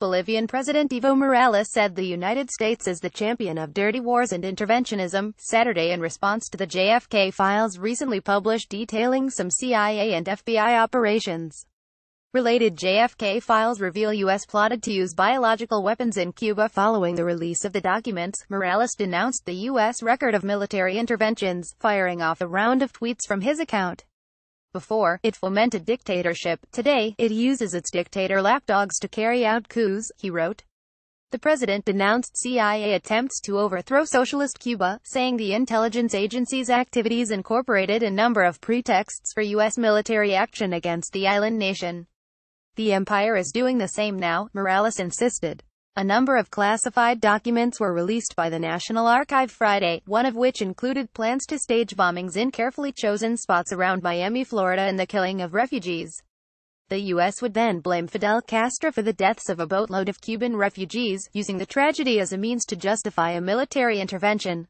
Bolivian President Evo Morales said the United States is the champion of dirty wars and interventionism, Saturday in response to the JFK files recently published detailing some CIA and FBI operations. Related JFK files reveal U.S. plotted to use biological weapons in Cuba following the release of the documents. Morales denounced the U.S. record of military interventions, firing off a round of tweets from his account. Before, it fomented dictatorship, today, it uses its dictator lapdogs to carry out coups, he wrote. The president denounced CIA attempts to overthrow socialist Cuba, saying the intelligence agency's activities incorporated a number of pretexts for U.S. military action against the island nation. The empire is doing the same now, Morales insisted. A number of classified documents were released by the National Archive Friday, one of which included plans to stage bombings in carefully chosen spots around Miami, Florida and the killing of refugees. The U.S. would then blame Fidel Castro for the deaths of a boatload of Cuban refugees, using the tragedy as a means to justify a military intervention.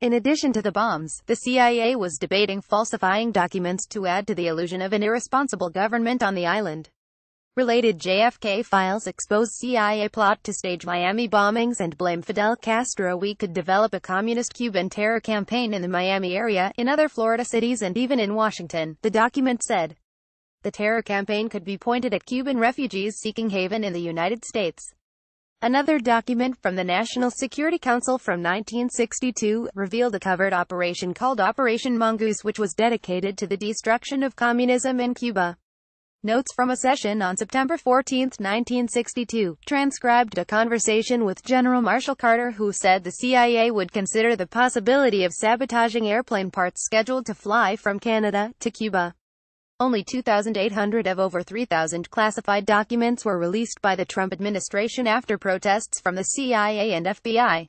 In addition to the bombs, the CIA was debating falsifying documents to add to the illusion of an irresponsible government on the island. Related JFK files expose CIA plot to stage Miami bombings and blame Fidel Castro. We could develop a communist Cuban terror campaign in the Miami area, in other Florida cities and even in Washington, the document said. The terror campaign could be pointed at Cuban refugees seeking haven in the United States. Another document from the National Security Council from 1962 revealed a covered operation called Operation Mongoose which was dedicated to the destruction of communism in Cuba. Notes from a session on September 14, 1962, transcribed a conversation with General Marshall Carter who said the CIA would consider the possibility of sabotaging airplane parts scheduled to fly from Canada to Cuba. Only 2,800 of over 3,000 classified documents were released by the Trump administration after protests from the CIA and FBI.